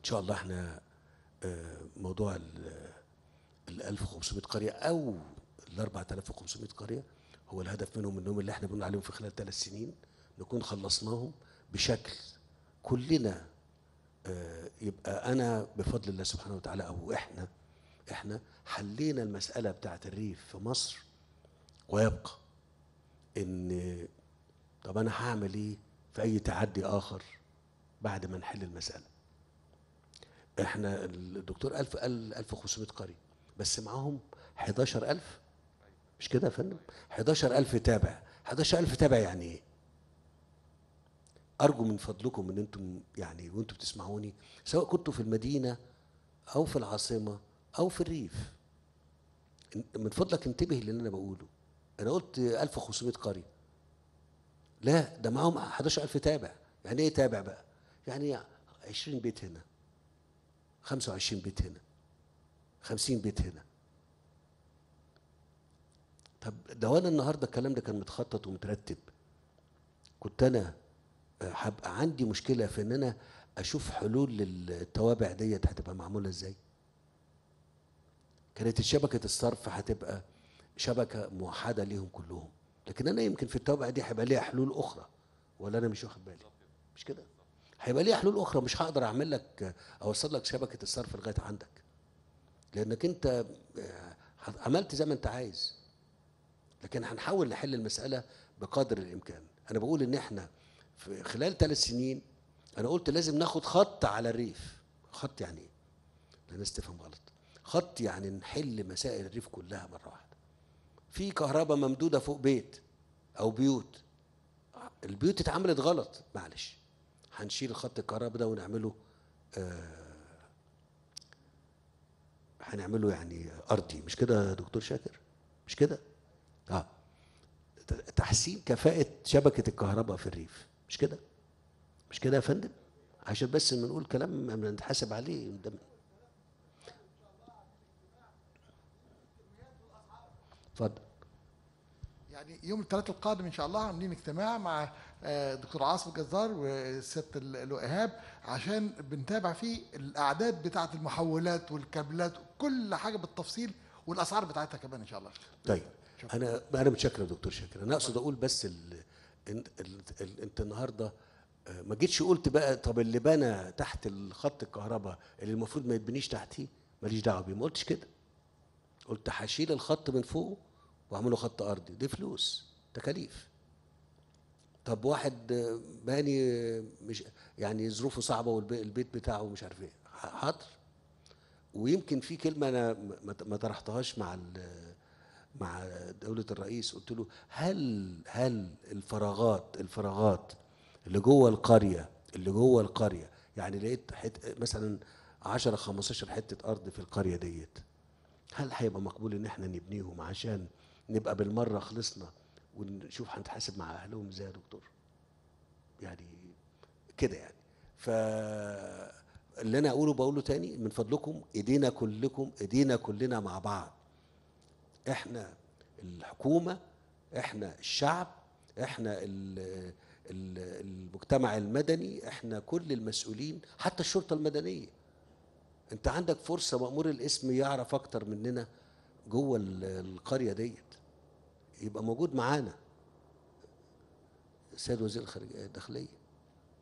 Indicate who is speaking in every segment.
Speaker 1: ان شاء الله احنا آه، موضوع ال 1500 قريه او ال 4500 قريه هو الهدف منهم انهم اللي احنا بنقول عليهم في خلال ثلاث سنين نكون خلصناهم بشكل كلنا آه، يبقى انا بفضل الله سبحانه وتعالى او احنا احنا حلينا المساله بتاعه الريف في مصر ويبقى ان طب انا هعمل ايه في اي تعدي اخر بعد ما نحل المساله احنا الدكتور ألف قال 1500 قري بس معاهم 11000 مش كده يا فندم 11000 تابع 11000 تابع يعني ايه ارجو من فضلكم ان انتم يعني وانتم بتسمعوني سواء كنتوا في المدينه او في العاصمه او في الريف من فضلك انتبه للي انا بقوله انا قلت 1500 قريه لا ده معاهم 11000 تابع يعني ايه تابع بقى يعني 20 بيت هنا 25 بيت هنا 50 بيت هنا طب ده وانا النهارده الكلام ده كان متخطط ومترتب كنت انا آه، هبقى عندي مشكله في ان انا اشوف حلول للتوابع ديت هتبقى معموله ازاي كانت شبكه الصرف هتبقى شبكه موحده ليهم كلهم لكن انا يمكن في التوابع دي هيبقى ليها حلول اخرى ولا انا مش واخد بالي مش كده هيبقى ليه حلول اخرى مش هقدر اعمل لك اوصل لك شبكه الصرف لغايه عندك لانك انت آه، عملت زي ما انت عايز لكن هنحاول نحل المساله بقدر الامكان انا بقول ان احنا في خلال ثلاث سنين انا قلت لازم ناخد خط على الريف خط يعني ايه الناس تفهم غلط خط يعني نحل مسائل الريف كلها مره واحده في كهرباء ممدوده فوق بيت او بيوت البيوت اتعملت غلط معلش هنشيل خط الكهرباء ده ونعمله آه هنعمله يعني ارضي مش كده يا دكتور شاكر مش كده اه تحسين كفاءه شبكه الكهرباء في الريف مش كده مش كده يا فندم عشان بس بنقول كلام بنتحاسب عليه قدام اتفضل يوم الثلاثاء القادم ان شاء الله عاملين اجتماع مع آه، دكتور عاصم الجزار والست الوهاب عشان بنتابع فيه الاعداد بتاعه المحولات والكابلات كل حاجه بالتفصيل والاسعار بتاعتها كمان ان شاء الله طيب شكرا. انا انا متشكر يا دكتور شاكر انا اقصد اقول بس ال... الـ الـ انت النهارده آه، ما جيتش قلت بقى طب اللي بنى تحت الخط الكهرباء اللي المفروض ما يتبنيش تحتيه ماليش دعوه بيه ما قلتش كده قلت هشيل الخط من فوقه وعملوا خط ارضي دي فلوس تكاليف طب واحد باني مش يعني ظروفه صعبه والبيت بتاعه مش عارف ايه حاضر ويمكن في كلمه انا ما طرحتهاش مع مع دوله الرئيس قلت له هل هل الفراغات الفراغات اللي جوه القريه اللي جوه القريه يعني لقيت حت مثلا 10 15 حته ارض في القريه ديت هل هيبقى مقبول ان احنا نبنيهم عشان نبقى بالمره خلصنا ونشوف هنتحاسب مع اهلهم ازاي يا دكتور يعني كده يعني ف اللي انا اقوله بقوله تاني من فضلكم ايدينا كلكم ايدينا كلنا مع بعض احنا الحكومه احنا الشعب احنا المجتمع المدني احنا كل المسؤولين حتى الشرطه المدنيه انت عندك فرصه مامور الاسم يعرف اكتر مننا جوه القريه ديت يبقى موجود معانا السيد وزير الخارجيه الداخليه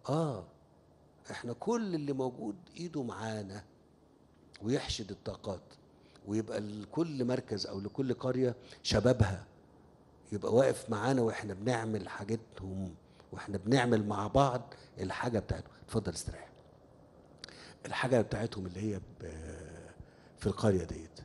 Speaker 1: اه احنا كل اللي موجود ايده معانا ويحشد الطاقات ويبقى لكل مركز او لكل قريه شبابها يبقى واقف معانا واحنا بنعمل حاجتهم واحنا بنعمل مع بعض الحاجه بتاعتهم اتفضل استريح الحاجه بتاعتهم اللي هي في القريه ديت